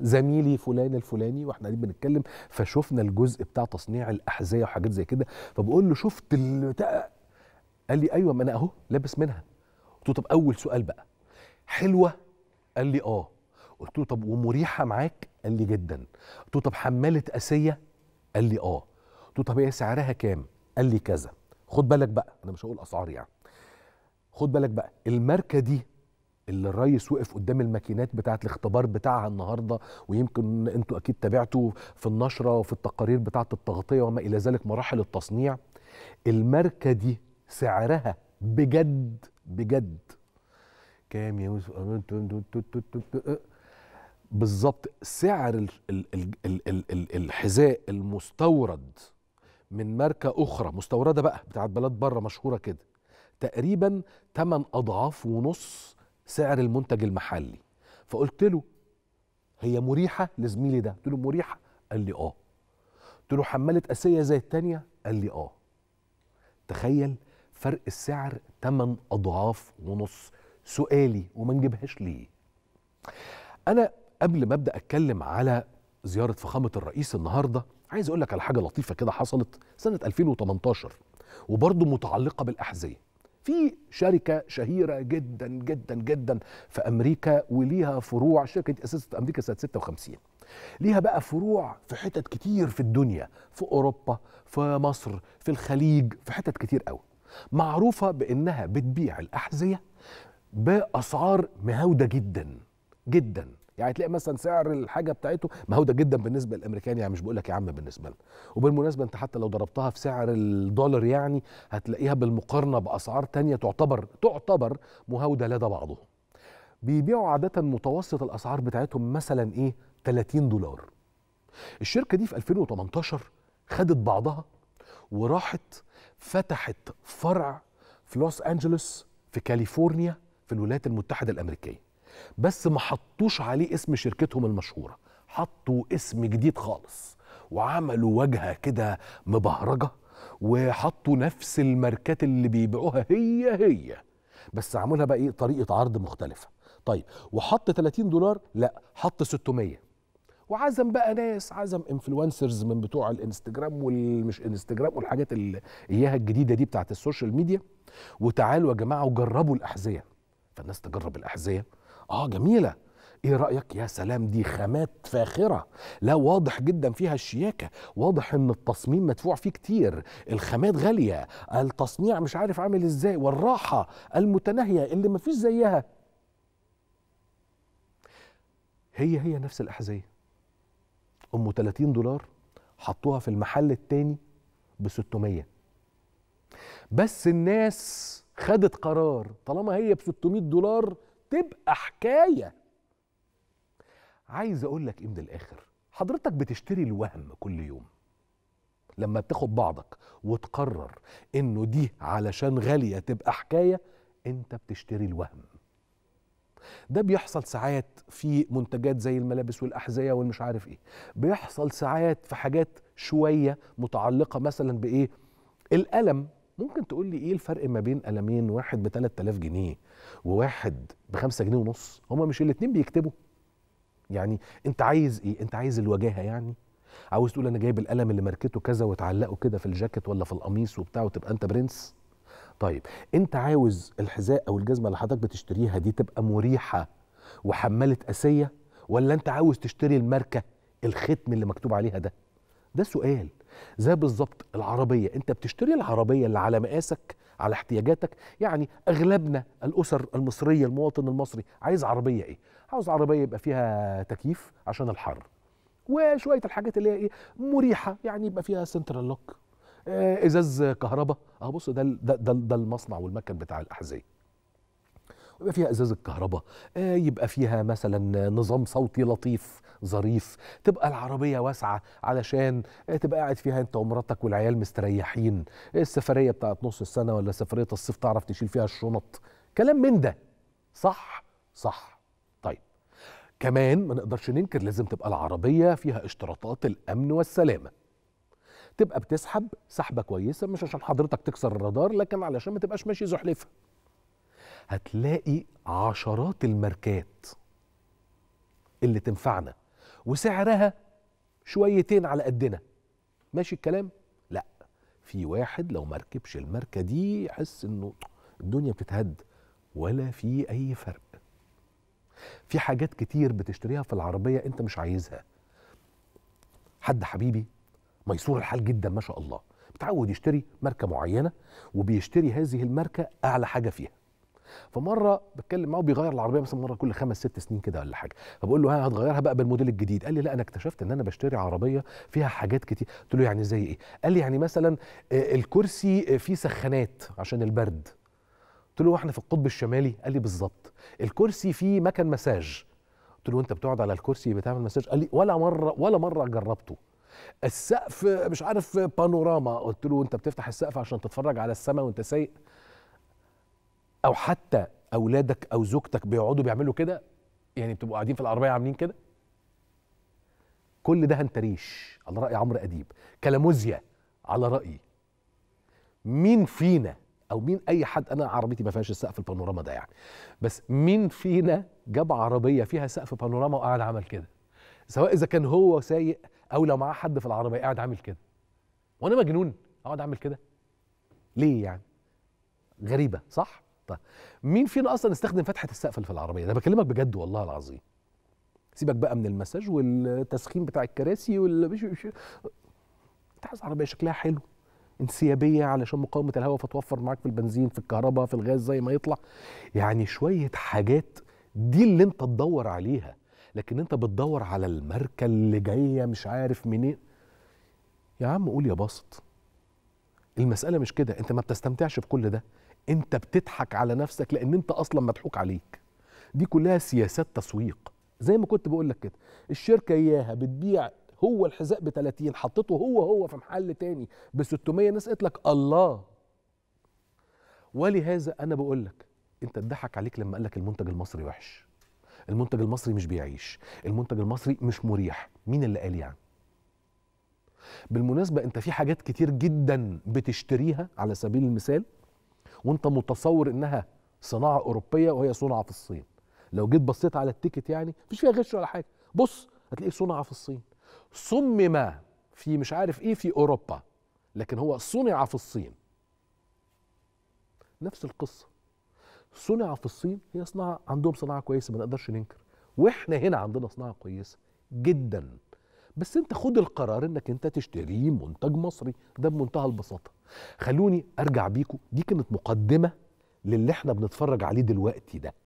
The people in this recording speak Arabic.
زميلي فلان الفلاني واحنا قاعدين بنتكلم فشفنا الجزء بتاع تصنيع الاحذيه وحاجات زي كده فبقول له شفت البتاع قال لي ايوه ما انا اهو لابس منها قلت له طب اول سؤال بقى حلوه قال لي اه قلت له طب ومريحه معاك قال لي جدا قلت له طب حماله اسيه قال لي اه قلت له طب هي سعرها كام قال لي كذا خد بالك بقى انا مش هقول اسعار يعني خد بالك بقى الماركه دي اللي الريس وقف قدام الماكينات بتاعت الاختبار بتاعها النهارده ويمكن انتوا اكيد تابعتوا في النشره وفي التقارير بتاعت التغطيه وما الى ذلك مراحل التصنيع الماركه دي سعرها بجد بجد كام يا أه، أه. بالظبط سعر الحذاء المستورد من ماركه اخرى مستورده بقى بتاعت بلاد بره مشهوره كده تقريبا 8 اضعاف ونص سعر المنتج المحلي فقلت له هي مريحه لزميلي ده قلت له مريحه قال لي اه قلت له حماله قاسيه زي الثانيه قال لي اه تخيل فرق السعر 8 اضعاف ونص سؤالي وما نجيبهاش ليه انا قبل ما ابدا اتكلم على زياره فخامه الرئيس النهارده عايز اقول لك على حاجه لطيفه كده حصلت سنه 2018 وبرضه متعلقه بالاحذيه في شركة شهيرة جدا جدا جدا في أمريكا وليها فروع شركة أسست أمريكا سنة 56 ليها بقى فروع في حتت كتير في الدنيا في أوروبا في مصر في الخليج في حتت كتير قوي معروفة بأنها بتبيع الأحذية بأسعار مهودة جدا جدا يعني تلاقي مثلا سعر الحاجه بتاعته مهوده جدا بالنسبه للامريكان يعني مش بقول لك يا عم بالنسبه لنا وبالمناسبه انت حتى لو ضربتها في سعر الدولار يعني هتلاقيها بالمقارنه باسعار تانية تعتبر تعتبر مهوده لدى بعضهم بيبيعوا عاده متوسط الاسعار بتاعتهم مثلا ايه 30 دولار الشركه دي في 2018 خدت بعضها وراحت فتحت فرع في لوس انجلوس في كاليفورنيا في الولايات المتحده الامريكيه بس ما حطوش عليه اسم شركتهم المشهوره حطوا اسم جديد خالص وعملوا واجهه كده مبهرجه وحطوا نفس الماركات اللي بيبيعوها هي هي بس عملها بقى ايه طريقه عرض مختلفه طيب وحط 30 دولار لا حط 600 وعزم بقى ناس عزم انفلونسرز من بتوع الانستجرام والمش انستجرام والحاجات اللي اياها الجديده دي بتاعت السوشيال ميديا وتعالوا يا جماعه وجربوا الاحذيه فالناس تجرب الاحذيه اه جميله ايه رايك يا سلام دي خامات فاخره لا واضح جدا فيها الشياكه واضح ان التصميم مدفوع فيه كتير الخامات غاليه التصنيع مش عارف عامل ازاي والراحه المتناهيه اللي مفيش زيها هي هي نفس الاحذيه ام 30 دولار حطوها في المحل التاني ب 600 بس الناس خدت قرار طالما هي ب 600 دولار تبقى حكايه عايز اقول لك ايه من الاخر حضرتك بتشتري الوهم كل يوم لما بتاخد بعضك وتقرر انه دي علشان غاليه تبقى حكايه انت بتشتري الوهم ده بيحصل ساعات في منتجات زي الملابس والاحذيه والمش عارف ايه بيحصل ساعات في حاجات شويه متعلقه مثلا بايه الالم ممكن تقول لي ايه الفرق ما بين قلمين واحد ب 3000 جنيه وواحد ب 5 جنيه ونص هما مش الاثنين بيكتبوا يعني انت عايز ايه انت عايز الوجاهه يعني عاوز تقول انا جايب القلم اللي ماركته كذا وتعلقه كده في الجاكيت ولا في القميص وبتاع وتبقى انت برنس طيب انت عاوز الحذاء او الجزمه اللي حضرتك بتشتريها دي تبقى مريحه وحماله اسيه ولا انت عاوز تشتري الماركه الختم اللي مكتوب عليها ده ده سؤال زي بالظبط العربيه انت بتشتري العربيه اللي على مقاسك على احتياجاتك يعني اغلبنا الاسر المصريه المواطن المصري عايز عربيه ايه عاوز عربيه يبقى فيها تكييف عشان الحر وشويه الحاجات اللي هي ايه مريحه يعني يبقى فيها سنترال آه، لوك ازاز كهرباء اهو بص ده ده ده المصنع والمكن بتاع الاحذيه ويبقى فيها ازاز الكهرباء آه يبقى فيها مثلا نظام صوتي لطيف ظريف تبقى العربيه واسعه علشان آه، تبقى قاعد فيها انت ومراتك والعيال مستريحين السفريه بتاعت نص السنه ولا سفريه الصيف تعرف تشيل فيها الشنط كلام من ده صح صح طيب كمان ما نقدرش ننكر لازم تبقى العربيه فيها اشتراطات الامن والسلامه تبقى بتسحب سحبه كويسه مش عشان حضرتك تكسر الرادار لكن علشان ما تبقاش ماشي زحلفه هتلاقي عشرات الماركات اللي تنفعنا وسعرها شويتين على قدنا ماشي الكلام لا في واحد لو ما ركبش الماركه دي يحس انه الدنيا بتتهد ولا في اي فرق في حاجات كتير بتشتريها في العربيه انت مش عايزها حد حبيبي ميسور الحال جدا ما شاء الله متعود يشتري ماركه معينه وبيشتري هذه الماركه اعلى حاجه فيها فمره بتكلم معاه بيغير العربيه مثلا مره كل خمس ست سنين كده ولا حاجه فبقول له ها هتغيرها بقى بالموديل الجديد قال لي لا انا اكتشفت ان انا بشتري عربيه فيها حاجات كتير قلت له يعني زي ايه قال لي يعني مثلا آه، الكرسي آه، فيه سخانات عشان البرد قلت له واحنا في القطب الشمالي قال لي بالظبط الكرسي فيه مكان مساج قلت له وانت بتقعد على الكرسي بتعمل مساج قال لي ولا مره ولا مره جربته السقف مش عارف بانوراما قلت له انت بتفتح السقف عشان تتفرج على السماء وانت سايق او حتى اولادك او زوجتك بيقعدوا بيعملوا كده يعني بتبقوا قاعدين في العربيه عاملين كده كل ده هنتريش على راي عمرو اديب كلاموزيا على رايي مين فينا او مين اي حد انا عربيتي ما فيهاش السقف البانوراما ده يعني بس مين فينا جاب عربيه فيها سقف بانوراما وقاعد عمل كده سواء اذا كان هو سايق او لو معاه حد في العربيه قاعد عامل كده وانا مجنون اقعد اعمل كده ليه يعني غريبه صح طيب مين فينا اصلا استخدم فتحه السقف في العربيه ده بكلمك بجد والله العظيم سيبك بقى من المساج والتسخين بتاع الكراسي وال انت عايز عربيه شكلها حلو انسيابيه علشان مقاومه الهواء فتوفر معاك في البنزين في الكهرباء في الغاز زي ما يطلع يعني شويه حاجات دي اللي انت تدور عليها لكن انت بتدور على الماركه اللي جايه مش عارف منين يا عم قول يا باسط المساله مش كده انت ما بتستمتعش بكل ده انت بتضحك على نفسك لان انت اصلا مضحوك عليك دي كلها سياسات تسويق زي ما كنت بقول لك كده الشركه اياها بتبيع هو الحذاء ب 30 حطيته هو هو في محل تاني ب 600 ناس قالت لك الله ولهذا انا بقول لك انت اتضحك عليك لما قال لك المنتج المصري وحش المنتج المصري مش بيعيش المنتج المصري مش مريح مين اللي قال يعني بالمناسبه انت في حاجات كتير جدا بتشتريها على سبيل المثال وانت متصور انها صناعه اوروبيه وهي صنعه في الصين لو جيت بصيت على التيكت يعني مفيش فيها غش ولا حاجه بص هتلاقيه صنع في الصين صمم في مش عارف ايه في اوروبا لكن هو صنع في الصين نفس القصه صنع في الصين هي صناعه عندهم صناعه كويسه ما نقدرش ننكر واحنا هنا عندنا صناعه كويسه جدا بس انت خد القرار انك انت تشتري منتج مصري ده بمنتهى البساطه خلوني ارجع بيكم دي كانت مقدمه للي احنا بنتفرج عليه دلوقتي ده